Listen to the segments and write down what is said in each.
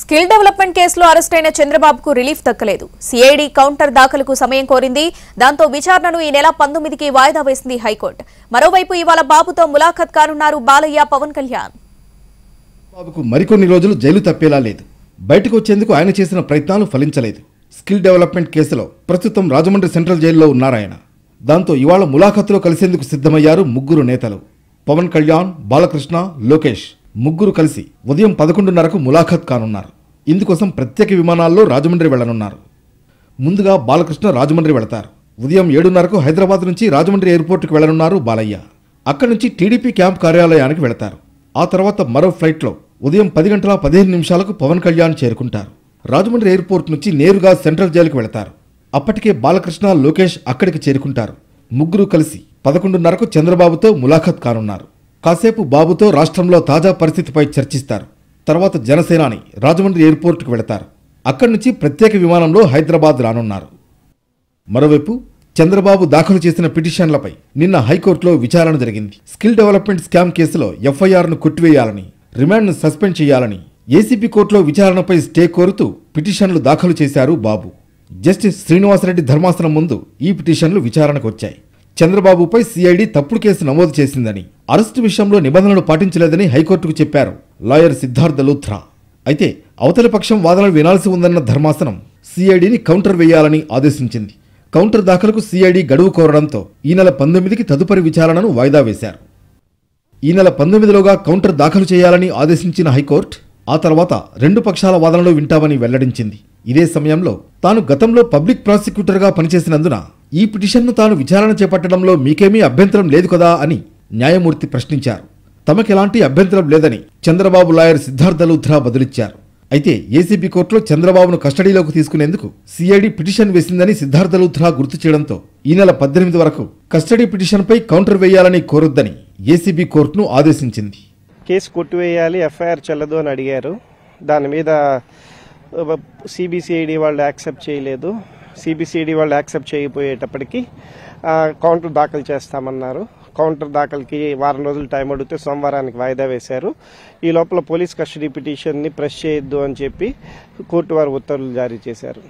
skill development కేసులో అరెస్టైన చంద్రబాబుకు relief దక్కలేదు సిఐడి కౌంటర్ దాఖలకు సమయం కోరింది దాంతో విచారణను ఈ నెల పంతొమ్మిదికి వాయిదా వేసింది హైకోర్టు మరోవైపు ఇవాళ బాబుతో ములాఖత్ కానున్నారు బాలయ్య పవన్ కళ్యాణ్ బాబుకు మరికొన్ని రోజులు జైలు తప్పేలా లేదు బయటకు వచ్చేందుకు ఆయన చేసిన ప్రయత్నాలు ఫలించలేదు స్కిల్ డెవలప్మెంట్ కేసులో ప్రస్తుతం రాజమండ్రి సెంట్రల్ జైల్లో ఉన్నారాయన దాంతో ఇవాళ ములాఖత్లో కలిసేందుకు సిద్ధమయ్యారు ముగ్గురు నేతలు పవన్ కళ్యాణ్ బాలకృష్ణ లోకేష్ ముగ్గురు కలిసి ఉదయం పదకొండున్నరకు ములాఖత్ కానున్నారు ఇందుకోసం ప్రత్యేక విమానాల్లో రాజమండ్రి వెళ్లనున్నారు ముందుగా బాలకృష్ణ రాజమండ్రి వెళతారు ఉదయం ఏడున్నరకు హైదరాబాద్ నుంచి రాజమండ్రి ఎయిర్పోర్టుకు వెళ్లనున్నారు బాలయ్య అక్కడి నుంచి టీడీపీ క్యాంప్ కార్యాలయానికి వెళతారు ఆ తర్వాత మరో ఫ్లైట్లో ఉదయం పది గంటల పదిహేను నిమిషాలకు పవన్ కళ్యాణ్ చేరుకుంటారు రాజమండ్రి ఎయిర్పోర్ట్ నుంచి నేరుగా సెంట్రల్ జైలుకు వెళతారు అప్పటికే బాలకృష్ణ లోకేష్ అక్కడికి చేరుకుంటారు ముగ్గురు కలిసి పదకొండున్నరకు చంద్రబాబుతో ములాఖత్ కానున్నారు కాసేపు బాబుతో రాష్ట్రంలో తాజా పరిస్థితిపై చర్చిస్తారు తర్వాత జనసేనాని రాజమండ్రి ఎయిర్పోర్టుకు వెళతారు అక్కడి నుంచి ప్రత్యేక విమానంలో హైదరాబాద్ రానున్నారు మరోవైపు చంద్రబాబు దాఖలు చేసిన పిటిషన్లపై నిన్న హైకోర్టులో విచారణ జరిగింది స్కిల్ డెవలప్మెంట్ స్కామ్ కేసులో ఎఫ్ఐఆర్ను కొట్టివేయాలని రిమాండ్ను సస్పెండ్ చేయాలని ఏసీపీ కోర్టులో విచారణపై స్టే కోరుతూ పిటిషన్లు దాఖలు చేశారు బాబు జస్టిస్ శ్రీనివాసరెడ్డి ధర్మాసనం ముందు ఈ పిటిషన్లు విచారణకు వచ్చాయి చంద్రబాబుపై సిఐడి తప్పుడు కేసు నమోదు చేసిందని అరెస్టు విషయంలో నిబంధనలు పాటించలేదని హైకోర్టుకు చెప్పారు లాయర్ సిద్ధార్థ లూథ్రా అయితే అవతలి పక్షం వాదనలు వినాల్సి ఉందన్న ధర్మాసనం సిఐడిని కౌంటర్ వేయాలని ఆదేశించింది కౌంటర్ దాఖలకు సిఐడి గడువు కోరడంతో ఈ నెల పంతొమ్మిదికి తదుపరి విచారణను వాయిదా వేశారు ఈ నెల పంతొమ్మిదిలోగా కౌంటర్ దాఖలు చేయాలని ఆదేశించిన హైకోర్టు ఆ తర్వాత రెండు పక్షాల వాదనలు వింటామని వెల్లడించింది ఇదే సమయంలో తాను గతంలో పబ్లిక్ ప్రాసిక్యూటర్గా పనిచేసినందున ఈ పిటిషన్ను తాను విచారణ చేపట్టడంలో మీకేమీ అభ్యంతరం లేదు కదా అని న్యాయమూర్తి ప్రశ్నించారు తమకెలాంటి అభ్యంతరం లేదని చంద్రబాబు లాయర్ సిద్ధార్థ లూథ్రా బదులిచ్చారు అయితే ఏసీబీ కోర్టులో చంద్రబాబును కస్టడీలోకి తీసుకునేందుకు సిఐడి పిటిషన్ వేసిందని సిద్ధార్థ లూథ్రా గుర్తు చేయడంతో ఈ నెల పద్దెనిమిది వరకు కస్టడీ పిటిషన్పై కౌంటర్ వేయాలని కోరొద్దని ఏసీబీ కోర్టును ఆదేశించింది కేసు కొట్టివేయాలి ఎఫ్ఐఆర్ చెల్లదు అని అడిగారు దాని మీద సిబిసిఐడి వాళ్ళు యాక్సెప్ట్ చేయలేదు సిబిసిడి వాళ్ళు యాక్సెప్ట్ చేయబోయేటప్పటికి కౌంటర్ దాఖలు చేస్తామన్నారు కౌంటర్ దాఖలకి వారం రోజులు టైం అడిగితే సోమవారానికి వాయిదా వేశారు ఈ లోపల పోలీస్ కస్టడీ పిటిషన్ని ప్రెస్ చేయొద్దు అని చెప్పి కోర్టు వారు ఉత్తర్వులు జారీ చేశారు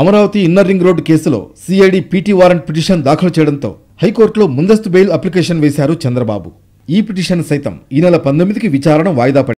అమరావతి ఇన్నర్ రింగ్ రోడ్డు కేసులో సిఐడి పిటి వారెంట్ పిటిషన్ దాఖలు చేయడంతో హైకోర్టులో ముందస్తు బెయిల్ అప్లికేషన్ వేశారు చంద్రబాబు ఈ పిటిషన్ సైతం ఈ నెల పంతొమ్మిదికి విచారణ వాయిదా